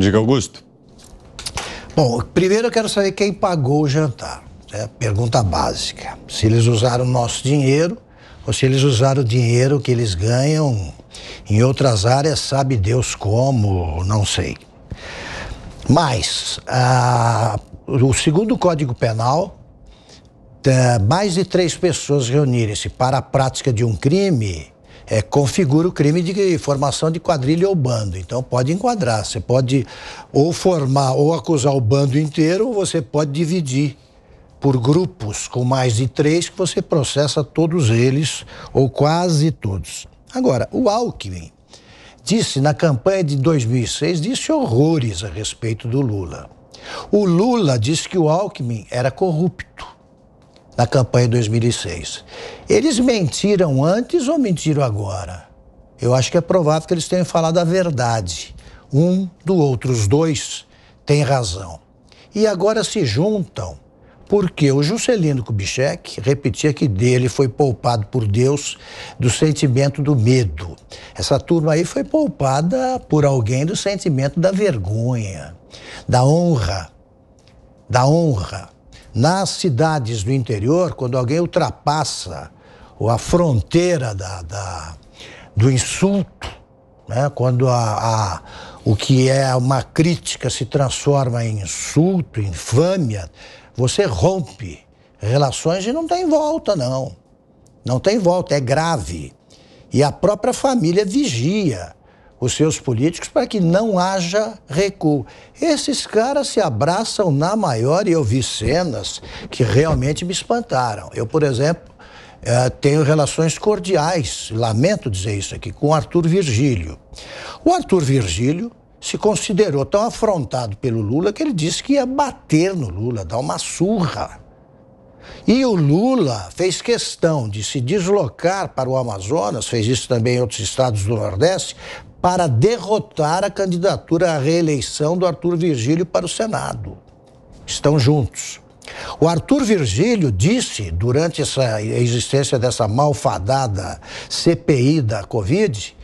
Diga, Augusto. Bom, primeiro eu quero saber quem pagou o jantar. É né? a pergunta básica. Se eles usaram o nosso dinheiro ou se eles usaram o dinheiro que eles ganham em outras áreas, sabe Deus como, não sei. Mas, a, ah, o segundo Código Penal, eh, mais de três pessoas reunirem-se para a prática de um crime é, configura o crime de formação de quadrilha ou bando. Então pode enquadrar. Você pode ou formar ou acusar o bando inteiro, ou você pode dividir por grupos com mais de três, que você processa todos eles, ou quase todos. Agora, o Alckmin disse na campanha de 2006, disse horrores a respeito do Lula. O Lula disse que o Alckmin era corrupto na campanha de 2006. Eles mentiram antes ou mentiram agora? Eu acho que é provável que eles tenham falado a verdade. Um do outro, os dois têm razão. E agora se juntam, porque o Juscelino Kubitschek repetia que dele foi poupado por Deus do sentimento do medo. Essa turma aí foi poupada por alguém do sentimento da vergonha, da honra, da honra. Nas cidades do interior, quando alguém ultrapassa ou a fronteira da, da do insulto, né? quando a, a, o que é uma crítica se transforma em insulto, infâmia, você rompe relações e não tem volta, não. Não tem volta, é grave. E a própria família vigia os seus políticos para que não haja recuo. Esses caras se abraçam na maior e eu vi cenas que realmente me espantaram. Eu, por exemplo, eh, tenho relações cordiais, lamento dizer isso aqui, com Arthur Virgílio. O Arthur Virgílio se considerou tão afrontado pelo Lula que ele disse que ia bater no Lula, dar uma surra. E o Lula fez questão de se deslocar para o Amazonas, fez isso também em outros estados do Nordeste, para derrotar a candidatura à reeleição do Arthur Virgílio para o Senado. Estão juntos. O Arthur Virgílio disse, durante essa, a existência dessa malfadada CPI da Covid,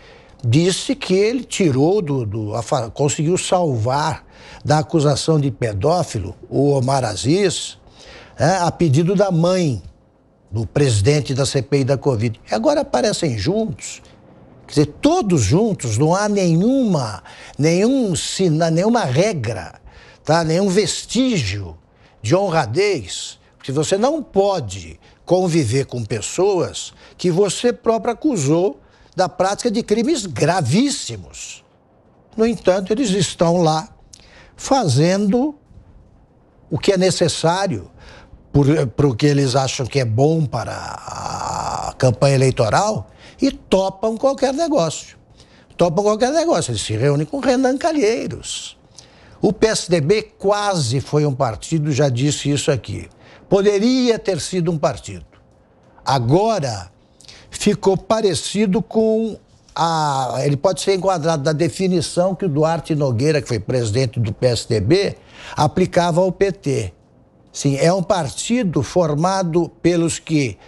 disse que ele tirou do, do conseguiu salvar da acusação de pedófilo o Omar Aziz é, a pedido da mãe do presidente da CPI da Covid. E agora aparecem juntos Quer dizer, todos juntos, não há nenhuma, nenhum, nenhuma regra, tá? nenhum vestígio de honradez, porque você não pode conviver com pessoas que você próprio acusou da prática de crimes gravíssimos. No entanto, eles estão lá fazendo o que é necessário, porque eles acham que é bom para a campanha eleitoral e topam qualquer negócio. Topam qualquer negócio. Ele se reúne com Renan Calheiros. O PSDB quase foi um partido, já disse isso aqui. Poderia ter sido um partido. Agora ficou parecido com a. Ele pode ser enquadrado da definição que o Duarte Nogueira, que foi presidente do PSDB, aplicava ao PT. Sim, é um partido formado pelos que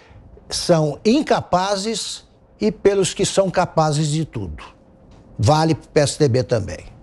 são incapazes e pelos que são capazes de tudo. Vale para o PSDB também.